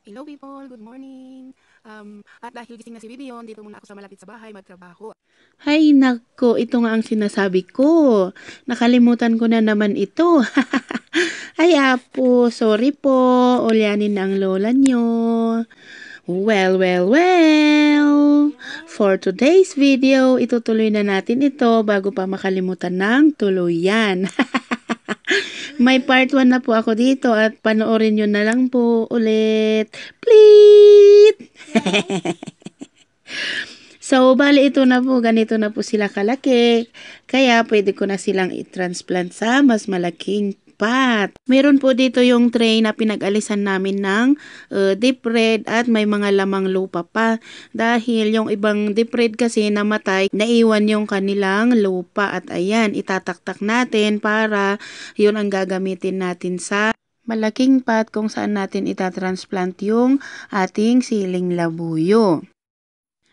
Hello people, good morning. Um, at dahil gising na si Bibion, dito muna ako sa malapit sa bahay magtrabaho. Hay nako, ito nga ang sinasabi ko. Nakalimutan ko na naman ito. Ay apo, sorry po. Ulyanin na ang lola nyo. Well, well, well. For today's video, itutuloy na natin ito bago pa makalimutan ng tuluyan. May part 1 na po ako dito at panoorin nyo na lang po ulit. Please! so, bali ito na po, ganito na po sila kalaki. Kaya pwede ko na silang i-transplant sa mas malaking apat. Meron po dito yung tray na pinag-alisan namin ng uh, deep red at may mga lamang lupa pa. Dahil yung ibang deep red kasi namatay, naiwan yung kanilang lupa at ayan, itataktak natin para yun ang gagamitin natin sa malaking pot kung saan natin itatransplant yung ating siling labuyo.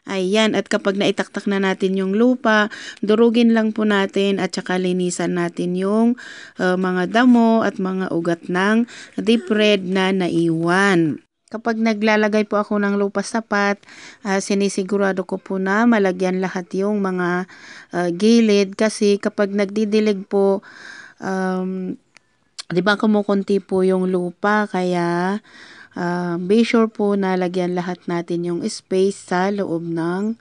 Ayan, at kapag naitaktak na natin yung lupa, durugin lang po natin at saka linisan natin yung uh, mga damo at mga ugat ng deep red na naiwan. Kapag naglalagay po ako ng lupa sapat, uh, ah, sinisigurado ko po na malagyan lahat yung mga uh, gilid kasi kapag nagdidilig po, um, di ba kumukunti po yung lupa kaya Uh, be sure po na lagyan lahat natin yung space sa loob ng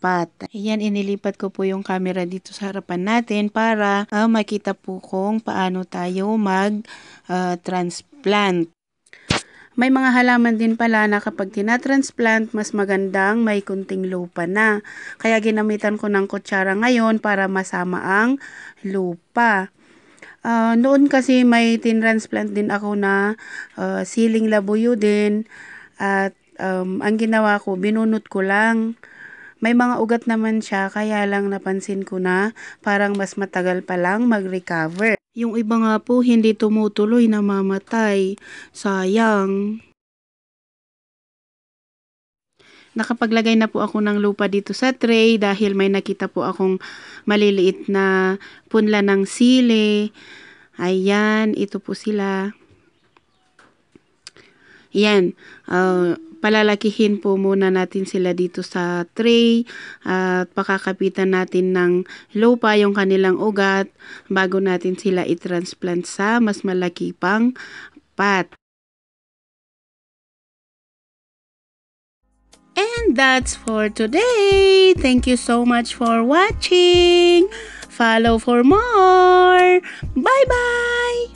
pot. Ayan, inilipat ko po yung camera dito sa harapan natin para uh, makita po kung paano tayo mag-transplant. Ah, uh, may mga halaman din pala na kapag tinatransplant, mas magandang may kunting lupa na. Kaya ginamitan ko ng kutsara ngayon para masama ang lupa. Ah, noon kasi may tinransplant din ako na ah, siling labuyo din at um, ang ginawa ko, binunot ko lang. May mga ugat naman siya, kaya lang napansin ko na parang mas matagal pa lang mag-recover. Yung iba nga po, hindi tumutuloy, namamatay. Sayang nakapaglagay na po ako ng lupa dito sa tray dahil may nakita po akong maliliit na punla ng sili. Ayan, ito po sila. Yan, uh, ah, palalakihin po muna natin sila dito sa tray at uh, pakakapitan natin ng lupa yung kanilang ugat bago natin sila i-transplant sa mas malaki pang pot. And that's for today. Thank you so much for watching. Follow for more. Bye bye.